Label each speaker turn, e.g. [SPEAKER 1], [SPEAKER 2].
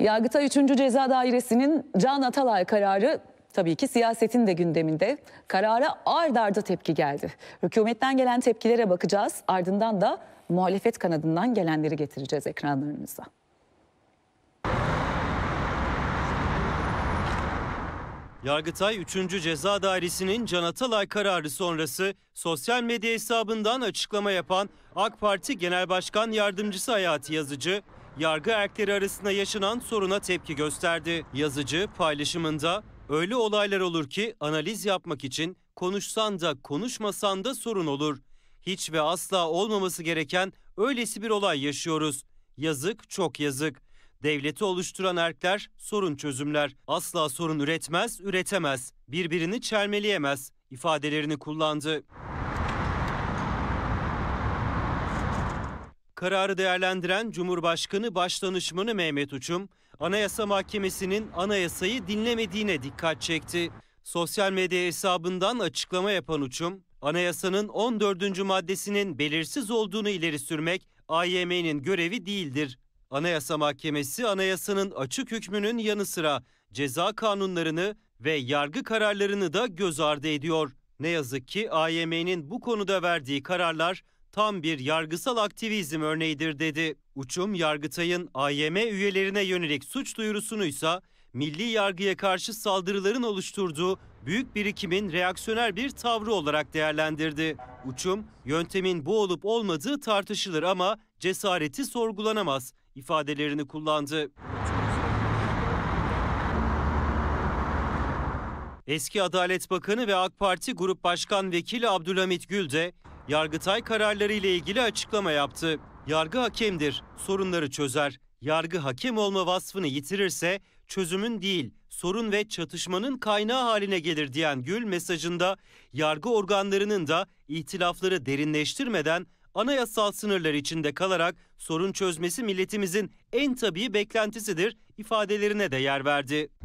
[SPEAKER 1] Yargıtay 3. Ceza Dairesi'nin Can Atalay kararı tabii ki siyasetin de gündeminde. Karara ard arda tepki geldi. Hükümetten gelen tepkilere bakacağız. Ardından da muhalefet kanadından gelenleri getireceğiz ekranlarınıza.
[SPEAKER 2] Yargıtay 3. Ceza Dairesi'nin Can Atalay kararı sonrası sosyal medya hesabından açıklama yapan AK Parti Genel Başkan Yardımcısı Hayati Yazıcı, yargı erkleri arasında yaşanan soruna tepki gösterdi. Yazıcı paylaşımında öyle olaylar olur ki analiz yapmak için konuşsan da konuşmasan da sorun olur. Hiç ve asla olmaması gereken öylesi bir olay yaşıyoruz. Yazık çok yazık. Devleti oluşturan erkler sorun çözümler. Asla sorun üretmez, üretemez. Birbirini çelmeleyemez ifadelerini kullandı. Kararı değerlendiren Cumhurbaşkanı Başdanışmanı Mehmet Uçum, Anayasa Mahkemesi'nin anayasayı dinlemediğine dikkat çekti. Sosyal medya hesabından açıklama yapan Uçum, anayasanın 14. maddesinin belirsiz olduğunu ileri sürmek AYM'nin görevi değildir. Anayasa Mahkemesi anayasanın açık hükmünün yanı sıra ceza kanunlarını ve yargı kararlarını da göz ardı ediyor. Ne yazık ki AYM'nin bu konuda verdiği kararlar tam bir yargısal aktivizm örneğidir dedi. Uçum Yargıtay'ın AYM üyelerine yönelik suç duyurusunu ise milli yargıya karşı saldırıların oluşturduğu büyük birikimin reaksiyoner bir tavrı olarak değerlendirdi. Uçum, yöntemin bu olup olmadığı tartışılır ama cesareti sorgulanamaz ifadelerini kullandı. Eski Adalet Bakanı ve AK Parti Grup Başkan Vekili Abdülhamit Gül de Yargıtay kararları ile ilgili açıklama yaptı. Yargı hakemdir, sorunları çözer. Yargı hakem olma vasfını yitirirse çözümün değil, sorun ve çatışmanın kaynağı haline gelir diyen Gül mesajında yargı organlarının da ihtilafları derinleştirmeden anayasal sınırlar içinde kalarak sorun çözmesi milletimizin en tabii beklentisidir ifadelerine de yer verdi.